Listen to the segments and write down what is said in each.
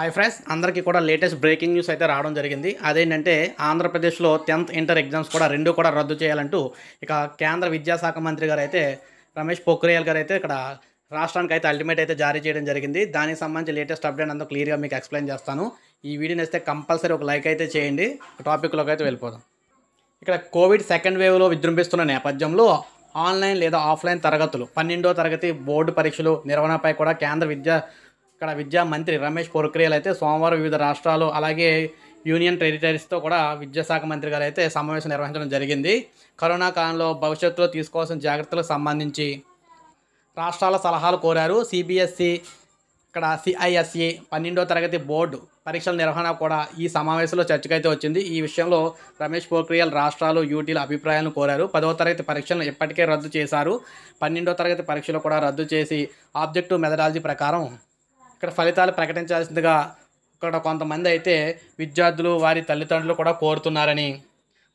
hi friends అందరికీ కూడా latest breaking news అయితే రావడం జరిగింది అదేంటంటే ఆంధ్రప్రదేశ్లో టెన్త్ ఇంటర్ ఎగ్జామ్స్ కూడా రెండు కూడా రద్దు చేయాలంటూ ఇక కేంద్ర విద్యాశాఖ మంత్రి గారు అయితే రమేష్ పోఖ్రియాల్ గారు అయితే ఇక్కడ రాష్ట్రానికి అయితే అల్టిమేట్ అయితే జారీ చేయడం జరిగింది దానికి సంబంధించి లేటెస్ట్ అప్డేట్ అంతా క్లియర్గా మీకు ఎక్స్ప్లెయిన్ చేస్తాను ఈ వీడియోని వస్తే కంపల్సరీ ఒక లైక్ అయితే చేయండి టాపిక్లోకి అయితే వెళ్ళిపోదాం ఇక్కడ కోవిడ్ సెకండ్ వేవ్లో విజృంభిస్తున్న నేపథ్యంలో ఆన్లైన్ లేదా ఆఫ్లైన్ తరగతులు పన్నెండో తరగతి బోర్డు పరీక్షలు నిర్వహణపై కూడా కేంద్ర విద్యా ఇక్కడ విద్యా మంత్రి రమేష్ పోఖ్రియాల్ అయితే సోమవారం వివిధ రాష్ట్రాలు అలాగే యూనియన్ టెరిటరీస్తో కూడా విద్యాశాఖ మంత్రి గారు అయితే సమావేశం నిర్వహించడం జరిగింది కరోనా కాలంలో భవిష్యత్తులో తీసుకోవాల్సిన జాగ్రత్తలకు సంబంధించి రాష్ట్రాల సలహాలు కోరారు సిబిఎస్సి ఇక్కడ సిఐఎస్సి పన్నెండో తరగతి బోర్డు పరీక్షల నిర్వహణ కూడా ఈ సమావేశంలో చర్చకైతే వచ్చింది ఈ విషయంలో రమేష్ పోఖ్రియాల్ రాష్ట్రాలు యూటీల అభిప్రాయాలను కోరారు పదవ తరగతి పరీక్షలను ఇప్పటికే రద్దు చేశారు పన్నెండో తరగతి పరీక్షలు కూడా రద్దు చేసి ఆబ్జెక్టివ్ మెథడాలజీ ప్రకారం ఇక్కడ ఫలితాలు ప్రకటించాల్సిందిగా ఇక్కడ కొంతమంది అయితే విద్యార్థులు వారి తల్లిదండ్రులు కూడా కోరుతున్నారని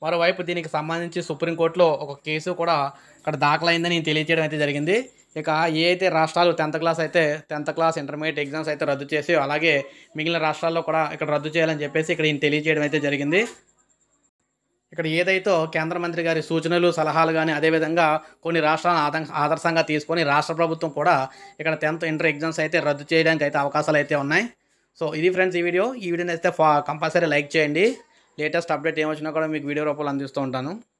మరోవైపు దీనికి సంబంధించి సుప్రీంకోర్టులో ఒక కేసు కూడా ఇక్కడ దాఖలైందని తెలియజేయడం అయితే జరిగింది ఇక ఏ అయితే రాష్ట్రాలు టెన్త్ క్లాస్ అయితే టెన్త్ క్లాస్ ఇంటర్మీడియట్ ఎగ్జామ్స్ అయితే రద్దు చేసి అలాగే మిగిలిన రాష్ట్రాల్లో కూడా ఇక్కడ రద్దు చేయాలని చెప్పేసి ఇక్కడ ఈయన తెలియజేయడం అయితే జరిగింది ఇక్కడ ఏదైతే కేంద్ర మంత్రి గారి సూచనలు సలహాలు కానీ అదేవిధంగా కొన్ని రాష్ట్రాలను ఆదర్శంగా తీసుకొని రాష్ట్ర ప్రభుత్వం కూడా ఇక్కడ టెన్త్ ఇంటర్ ఎగ్జామ్స్ అయితే రద్దు చేయడానికి అయితే అవకాశాలు అయితే ఉన్నాయి సో ఇది ఫ్రెండ్స్ ఈ వీడియో ఈ వీడియోని అయితే కంపల్సరీ లైక్ చేయండి లేటెస్ట్ అప్డేట్ ఏమొచ్చినా కూడా మీకు వీడియో రూపంలో అందిస్తూ ఉంటాను